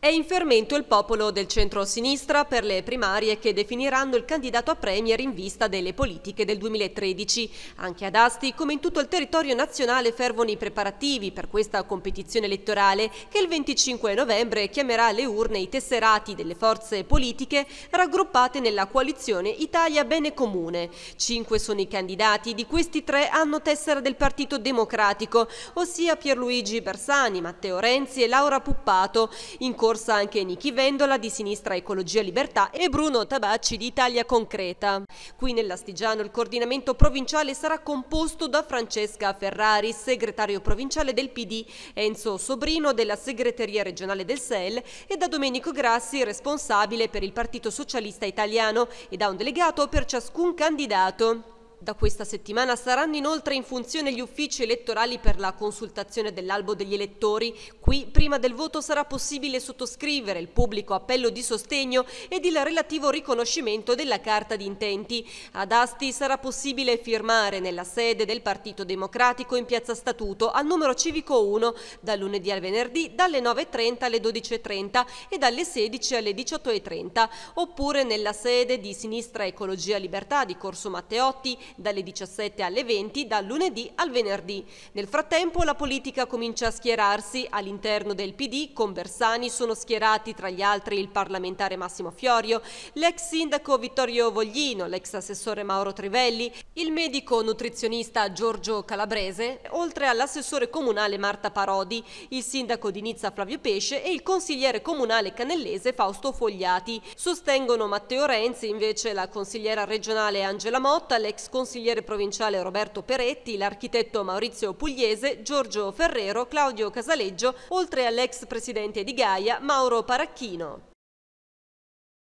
È in fermento il popolo del centro-sinistra per le primarie che definiranno il candidato a premier in vista delle politiche del 2013. Anche ad Asti, come in tutto il territorio nazionale, fervono i preparativi per questa competizione elettorale che il 25 novembre chiamerà alle urne i tesserati delle forze politiche raggruppate nella coalizione Italia Bene Comune. Cinque sono i candidati, di questi tre hanno tessera del Partito Democratico, ossia Pierluigi Bersani, Matteo Renzi e Laura Puppato. In corsa anche Niki Vendola di Sinistra Ecologia Libertà e Bruno Tabacci di Italia Concreta. Qui nell'Astigiano il coordinamento provinciale sarà composto da Francesca Ferrari, segretario provinciale del PD, Enzo Sobrino della segreteria regionale del SEL e da Domenico Grassi, responsabile per il Partito Socialista Italiano e da un delegato per ciascun candidato. Da questa settimana saranno inoltre in funzione gli uffici elettorali per la consultazione dell'albo degli elettori. Qui, prima del voto, sarà possibile sottoscrivere il pubblico appello di sostegno ed il relativo riconoscimento della carta di intenti. Ad Asti sarà possibile firmare nella sede del Partito Democratico in Piazza Statuto al numero civico 1 dal lunedì al venerdì dalle 9.30 alle 12.30 e dalle 16 alle 18.30, oppure nella sede di Sinistra Ecologia Libertà di Corso Matteotti dalle 17 alle 20 dal lunedì al venerdì. Nel frattempo la politica comincia a schierarsi. All'interno del PD con Bersani sono schierati tra gli altri il parlamentare Massimo Fiorio, l'ex sindaco Vittorio Voglino, l'ex assessore Mauro Trivelli, il medico nutrizionista Giorgio Calabrese, oltre all'assessore comunale Marta Parodi, il sindaco di Nizza Flavio Pesce e il consigliere comunale canellese Fausto Fogliati. Sostengono Matteo Renzi invece la consigliera regionale Angela Motta, l'ex consigliere consigliere provinciale Roberto Peretti, l'architetto Maurizio Pugliese, Giorgio Ferrero, Claudio Casaleggio, oltre all'ex presidente di Gaia Mauro Paracchino.